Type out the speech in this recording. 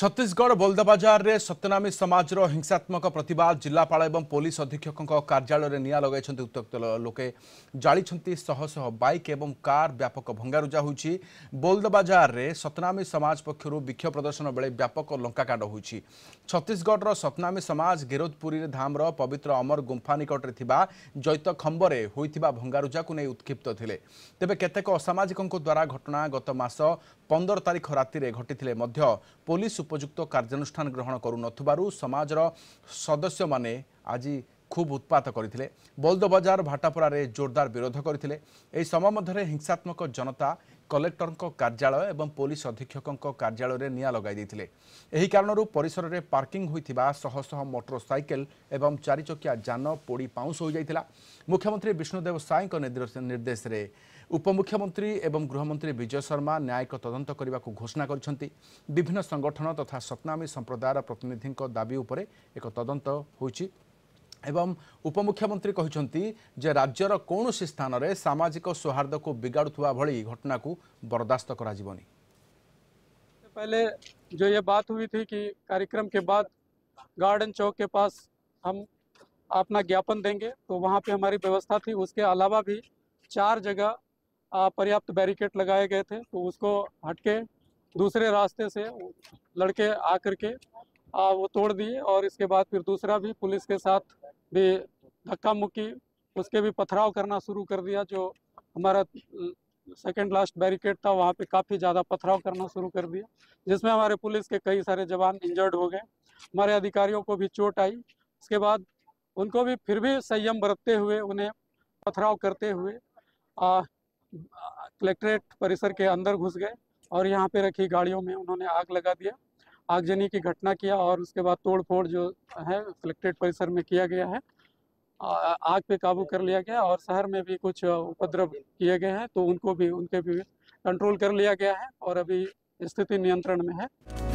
ଛତିଶଗଡ଼ ବଲ୍ଦବଜାରରେ ସତ୍ୟନାମୀ ସମାଜର ହିଂସାତ୍ମକ ପ୍ରତିବାଦ ଜିଲ୍ଲାପାଳ ଏବଂ ପୋଲିସ ଅଧୀକ୍ଷକଙ୍କ କାର୍ଯ୍ୟାଳୟରେ ନିଆଁ ଲଗାଇଛନ୍ତି ଉତ୍ତ୍ୟକ୍ତ ଲୋକେ ଜାଳିଛନ୍ତି ଶହ ଶହ ବାଇକ୍ ଏବଂ କାର୍ ବ୍ୟାପକ ଭଙ୍ଗାରୁଜା ହୋଇଛି ବୋଲ୍ଦବଜାରରେ ସତ୍ୟନାମୀ ସମାଜ ପକ୍ଷରୁ ବିକ୍ଷୋଭ ପ୍ରଦର୍ଶନ ବେଳେ ବ୍ୟାପକ ଲଙ୍କାକାଣ୍ଡ ହୋଇଛି ଛତିଶଗଡ଼ର ସତ୍ୟନାମୀ ସମାଜ ଗିରୋଦପୁରୀରେ ଧାମର ପବିତ୍ର ଅମର ଗୁମ୍ଫା ନିକଟରେ ଥିବା ଜୈତ ଖମ୍ବରେ ହୋଇଥିବା ଭଙ୍ଗାରୁଜାକୁ ନେଇ ଉତ୍କ୍ଷିପ୍ତ ଥିଲେ ତେବେ କେତେକ ଅସାମାଜିକଙ୍କ ଦ୍ୱାରା ଘଟଣା ଗତ ମାସ ପନ୍ଦର ତାରିଖ ରାତିରେ ଘଟିଥିଲେ ମଧ୍ୟ ପୋଲିସ ଉପଯୁକ୍ତ କାର୍ଯ୍ୟାନୁଷ୍ଠାନ ଗ୍ରହଣ କରୁନଥିବାରୁ ସମାଜର ସଦସ୍ୟମାନେ ଆଜି খুব উৎপাত করে বলদবজার ভাটাপড়ার জোরদার বিরোধ করে এই সময় মধ্যে হিংসাত্মক জনতা কলেক্টরঙ্ কার্যালয় এবং পুলিশ অধীক্ষকঙ্ কার্যালয়ে নিয়া লগাই এই কারণর পরিসরের পার্কিং হয়ে শহ শহ মোটর সাইকেল এবং চারিচকিয়া যান পোড়ি পাউঁশ হয়ে যাই মুখ্যমন্ত্রী বিষ্ণুদেব সায়ঙ্ নির্দেশে উপমুখ্যমন্ত্রী এবং গৃহমন্ত্রী বিজয় শর্মা ন্যায়িক তদন্ত করা ঘোষণা করেছেন বিভিন্ন সংগঠন তথা সতনামী সম্প্রদায়ের প্রতিনিধি দাবি উপরে এক তদন্ত হয়েছে एवं ଏବଂ ଉପମୁଖ୍ୟମନ୍ତ୍ରୀ କହିଛନ୍ତି स्थान में सामाजिक सौहार्द को बिगाड़ा भाई घटना को बरदास्त कर पहले जो ये बात हुई थी कि कार्यक्रम के बाद गार्डन चौक के पास हम अपना ज्ञापन देंगे तो वहाँ पे हमारी व्यवस्था थी उसके अलावा भी चार जगह पर्याप्त बैरिकेड लगाए गए थे तो उसको हटके दूसरे रास्ते से लड़के आकर के वो तोड़ दिए और इसके बाद फिर दूसरा भी पुलिस के साथ भी धक्का मुक्की उसके भी पथराव करना शुरू कर दिया जो हमारा सेकेंड लास्ट बैरिकेड था वहाँ पे काफ़ी ज़्यादा पथराव करना शुरू कर दिया जिसमें हमारे पुलिस के कई सारे जवान इंजर्ड हो गए हमारे अधिकारियों को भी चोट आई उसके बाद उनको भी फिर भी संयम बरतते हुए उन्हें पथराव करते हुए कलेक्ट्रेट परिसर के अंदर घुस गए और यहाँ पे रखी गाड़ियों में उन्होंने आग लगा दिया आगजनी की घटना किया और उसके बाद तोड़फोड़ जो है कलेक्ट्रेट परिसर में किया गया है आग पे काबू कर लिया गया और शहर में भी कुछ उपद्रव किए गए हैं तो उनको भी उनके भी कंट्रोल कर लिया गया है और अभी स्थिति नियंत्रण में है